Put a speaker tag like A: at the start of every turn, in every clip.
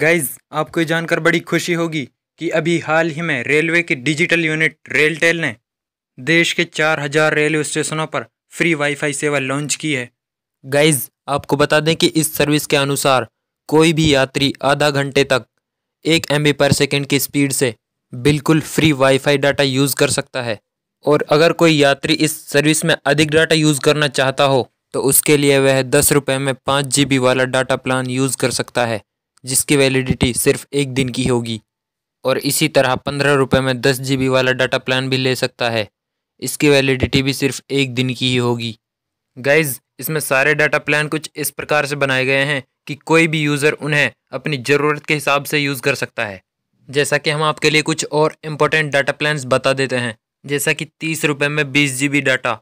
A: guys आपको ये जानकर बड़ी खुशी होगी कि अभी हाल ही में रेलवे की डिजिटल यूनिट रेलटेल ने देश के 4000 रेलवे स्टेशनों पर फ्री वाईफाई सेवा लॉन्च की है गाइज आपको बता दें कि इस सर्विस के अनुसार कोई भी यात्री आधा घंटे तक एक एम पर सेकेंड की स्पीड से बिल्कुल फ्री वाईफाई डाटा यूज़ कर सकता है और अगर कोई यात्री इस सर्विस में अधिक डाटा यूज़ करना चाहता हो तो उसके लिए वह दस रुपये में पाँच जी वाला डाटा प्लान यूज़ कर सकता है जिसकी वैलिडिटी सिर्फ एक दिन की होगी और इसी तरह पंद्रह रुपये में दस जी वाला डाटा प्लान भी ले सकता है इसकी वैलिडिटी भी सिर्फ एक दिन की ही होगी गाइज इसमें सारे डाटा प्लान कुछ इस प्रकार से बनाए गए हैं कि कोई भी यूज़र उन्हें अपनी ज़रूरत के हिसाब से यूज़ कर सकता है जैसा कि हम आपके लिए कुछ और इम्पोर्टेंट डाटा प्लान बता देते हैं जैसा कि तीस रुपये में बीस जी डाटा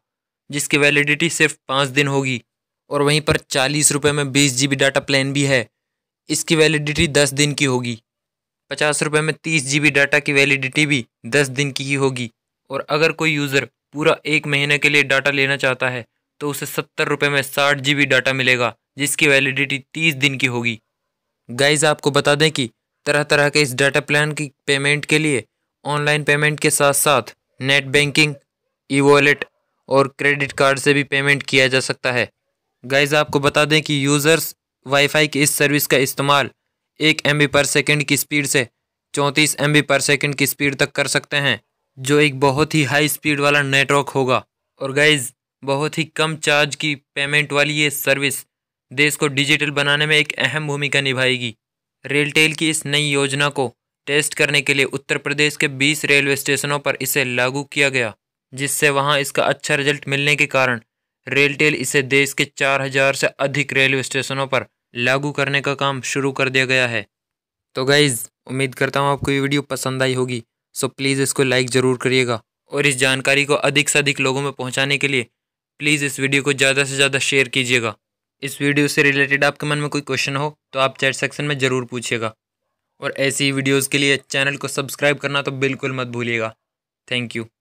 A: जिसकी वैलिडिटी सिर्फ पाँच दिन होगी और वहीं पर चालीस रुपये में बीस जी डाटा प्लान भी है इसकी वैलिडिटी दस दिन की होगी पचास रुपये में तीस जी डाटा की वैलिडिटी भी दस दिन की ही होगी और अगर कोई यूज़र पूरा एक महीने के लिए डाटा लेना चाहता है तो उसे सत्तर रुपये में साठ जी डाटा मिलेगा जिसकी वैलिडिटी तीस दिन की होगी गाइज आपको बता दें कि तरह तरह के इस डाटा प्लान की पेमेंट के लिए ऑनलाइन पेमेंट के साथ साथ नेट बैंकिंग ई वॉलेट और क्रेडिट कार्ड से भी पेमेंट किया जा सकता है गाइज आपको बता दें कि यूज़र्स वाईफाई की इस सर्विस का इस्तेमाल एक एम पर सेकेंड की स्पीड से चौंतीस एम पर सेकेंड की स्पीड तक कर सकते हैं जो एक बहुत ही हाई स्पीड वाला नेटवर्क होगा और गाइज बहुत ही कम चार्ज की पेमेंट वाली ये सर्विस देश को डिजिटल बनाने में एक अहम भूमिका निभाएगी रेलटेल की इस नई योजना को टेस्ट करने के लिए उत्तर प्रदेश के 20 रेलवे स्टेशनों पर इसे लागू किया गया जिससे वहां इसका अच्छा रिजल्ट मिलने के कारण रेलटेल इसे देश के 4000 से अधिक रेलवे स्टेशनों पर लागू करने का काम शुरू कर दिया गया है तो गाइज़ उम्मीद करता हूँ आपको ये वीडियो पसंद आई होगी सो प्लीज़ इसको लाइक ज़रूर करिएगा और इस जानकारी को अधिक से अधिक लोगों में पहुँचाने के लिए प्लीज़ इस वीडियो को ज़्यादा से ज़्यादा शेयर कीजिएगा इस वीडियो से रिलेटेड आपके मन में कोई क्वेश्चन हो तो आप चैट सेक्शन में ज़रूर पूछिएगा और ऐसी वीडियोज़ के लिए चैनल को सब्सक्राइब करना तो बिल्कुल मत भूलिएगा थैंक यू